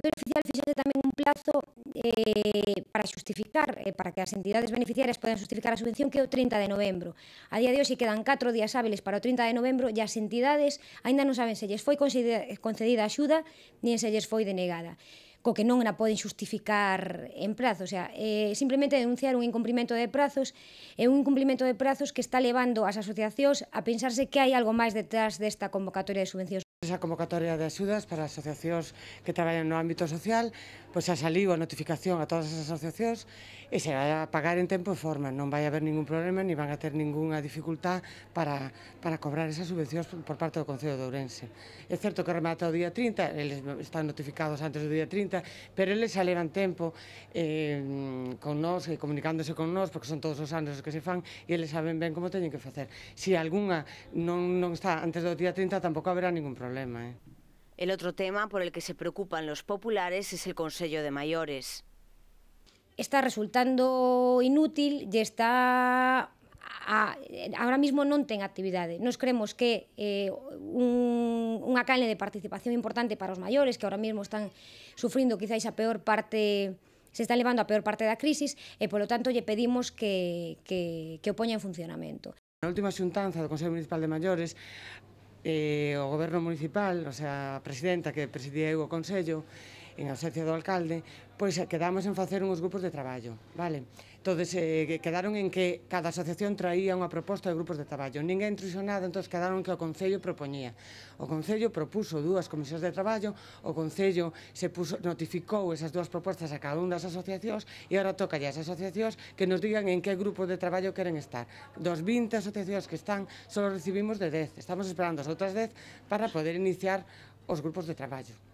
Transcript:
convocatoria oficial fixase tamén un plazo eh, para xustificar, eh, para que as entidades beneficiarias podan xustificar a subvención, que é o 30 de novembro. A día de hoxe quedan 4 días hábiles para o 30 de novembro e as entidades aínda non saben se lles foi concedida a axuda nin se lles foi denegada co que non a poden xustificar en prazo, o sea, eh, simplemente denunciar un incumprimento de prazos e un incumprimento de prazos que está levando as asociacións a pensarse que hai algo máis detrás desta convocatoria de subvencións Esa convocatoria de axudas para asociacións que traballan no ámbito social, pois xa saliu a notificación a todas as asociacións e se vai a pagar en tempo e forma, non vai haber ningún problema, ni van a ter ningunha dificultad para, para cobrar esas subvencións por parte do Concello de Ourense. É certo que remata o día 30, eles están notificados antes do día 30, pero eles xa levan tempo eh, con nós e eh, comunicándose con nós porque son todos os anos os que se fan e eles saben ben como teñen que facer. Se algunha non, non está antes do día 30 tampouco haberá ningún problema. Eh. El outro tema por el que se preocupan los populares es el Consello de Maiores. Está resultando inútil e está a, ahora mismo non ten actividade. Nos cremos que eh, un, unha canle de participación importante para os maiores que ahora mismo están sufrindo quizáis a peor parte se está levando a peor parte da crisis e, polo tanto, lle pedimos que, que, que o poña en funcionamento. Na última xuntanza do Consello Municipal de Maiores, eh, o goberno municipal, o sea, a presidenta que presidía o Consello, en ausencia do alcalde, pois quedamos en facer uns grupos de traballo, vale? Entonces eh, quedaron en que cada asociación traía unha proposta de grupos de traballo. Ninguén trouxo nada, entonces quedaron que o Concello propoñía. O Concello propuso dúas comisións de traballo, o Concello se puso, notificou esas dúas propostas a cada unha das asociacións e agora toca as asociacións que nos digan en que grupo de traballo queren estar. Dos 20 asociacións que están, só recibimos de 10. Estamos esperando as outras 10 para poder iniciar os grupos de traballo.